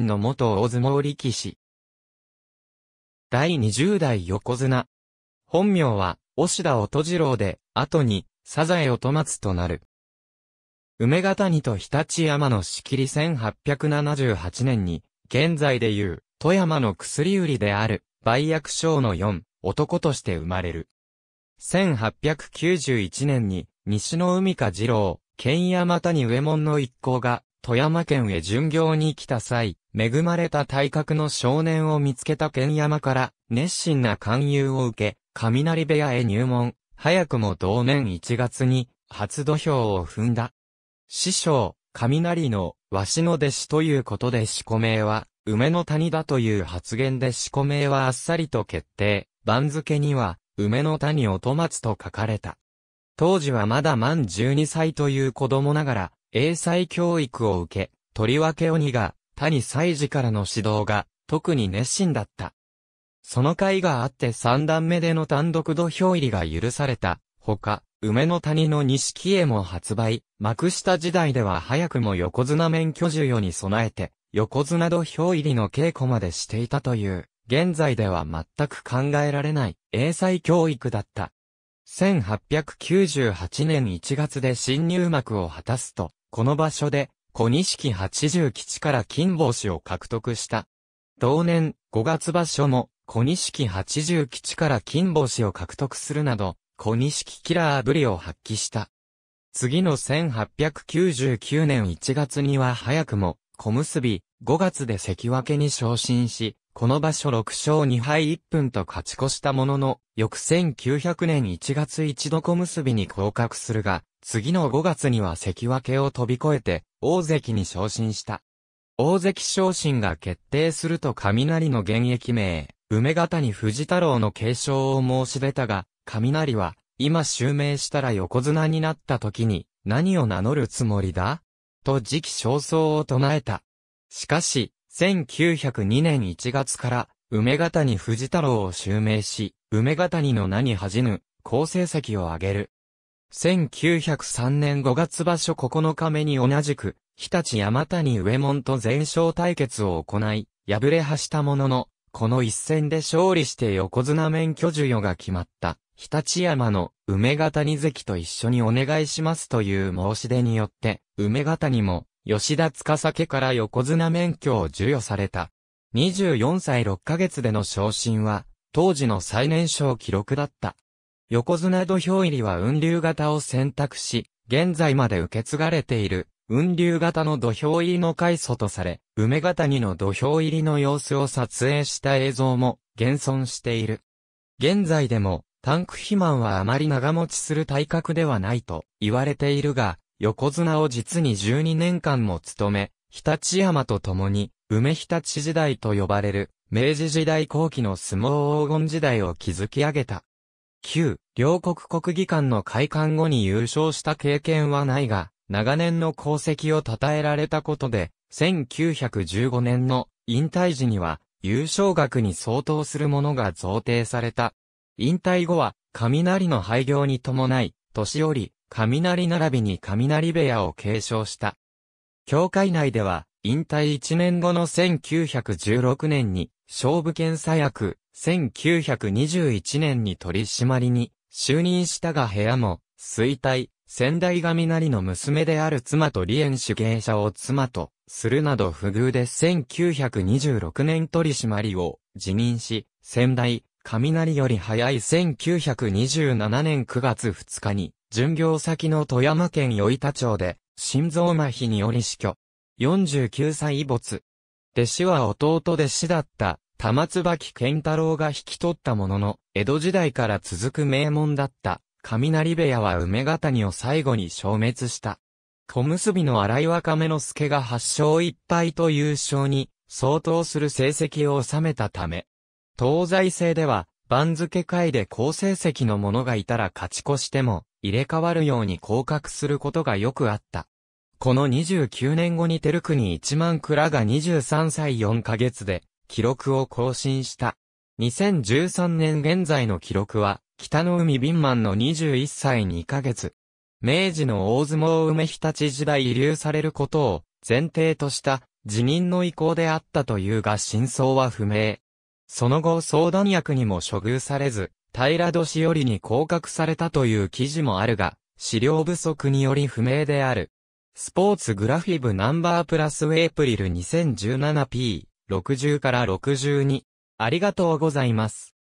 の元大相撲力士。第20代横綱。本名は、押田音次郎で、後に、サザエ音松となる。梅ヶ谷と日立山の仕切り1878年に、現在でいう、富山の薬売りである、売薬商の4、男として生まれる。1891年に、西の海か二郎、県山谷上門の一行が、富山県へ巡業に来た際、恵まれた体格の少年を見つけた県山から、熱心な勧誘を受け、雷部屋へ入門、早くも同年1月に、初土俵を踏んだ。師匠、雷の、わしの弟子ということで四個名は、梅の谷だという発言で四個名はあっさりと決定、番付には、梅の谷音松と書かれた。当時はまだ満12歳という子供ながら、英才教育を受け、とりわけ鬼が、谷祭司からの指導が、特に熱心だった。その会があって三段目での単独土俵入りが許された、ほか、梅の谷の錦絵も発売、幕下時代では早くも横綱免許授与に備えて、横綱土俵入りの稽古までしていたという、現在では全く考えられない、英才教育だった。1898年1月で新入幕を果たすと、この場所で、小錦八十基から金星を獲得した。同年、五月場所も、小錦八十基から金星を獲得するなど、小錦キラーぶりを発揮した。次の1899年1月には早くも、小結、5月で関脇に昇進し、この場所6勝2敗1分と勝ち越したものの、翌1900年1月1度小結に降格するが、次の5月には関脇を飛び越えて、大関に昇進した。大関昇進が決定すると雷の現役名、梅型に藤太郎の継承を申し出たが、雷は、今襲名したら横綱になった時に、何を名乗るつもりだと時期焦燥を唱えた。しかし、1902年1月から、梅ヶ谷藤太郎を襲名し、梅ヶ谷の名に恥じぬ、好成績を上げる。1903年5月場所9日目に同じく、日立山谷上門と全勝対決を行い、敗れはしたものの、この一戦で勝利して横綱免許授与が決まった、日立山の梅ヶ谷関と一緒にお願いしますという申し出によって、梅ヶ谷も吉田司家から横綱免許を授与された。24歳6ヶ月での昇進は、当時の最年少記録だった。横綱土俵入りは雲流型を選択し、現在まで受け継がれている、雲流型の土俵入りの開祖とされ、梅型にの土俵入りの様子を撮影した映像も、現存している。現在でも、タンク肥満はあまり長持ちする体格ではないと言われているが、横綱を実に12年間も務め、日立山と共に、梅日立時代と呼ばれる、明治時代後期の相撲黄金時代を築き上げた。旧、両国国技館の開館後に優勝した経験はないが、長年の功績を称えられたことで、1915年の引退時には、優勝額に相当するものが贈呈された。引退後は、雷の廃業に伴い、年寄り、雷並びに雷部屋を継承した。教会内では、引退1年後の1916年に、勝負検査役、1921年に取締りに、就任したが部屋も、衰退、仙台雷の娘である妻と離縁主芸者を妻と、するなど不遇で1926年取締りを辞任し、仙台、雷より早い1927年9月2日に、巡業先の富山県与板町で、心臓麻痺により死去。49歳没。弟子は弟弟子だった、玉椿健太郎が引き取ったものの、江戸時代から続く名門だった、雷部屋は梅ヶ谷を最後に消滅した。小結びの荒岩亀之助が8勝1敗と優勝に相当する成績を収めたため、東西制では番付会で好成績の者がいたら勝ち越しても、入れ替わるように降格することがよくあった。この29年後にテルクに1万倉が23歳4ヶ月で記録を更新した。2013年現在の記録は北の海ビンマンの21歳2ヶ月。明治の大相撲梅日立時代遺留されることを前提とした辞任の意向であったというが真相は不明。その後相談役にも処遇されず、平年よりに降格されたという記事もあるが、資料不足により不明である。スポーツグラフィブナンバープラスエイプリル 2017p60 から62。ありがとうございます。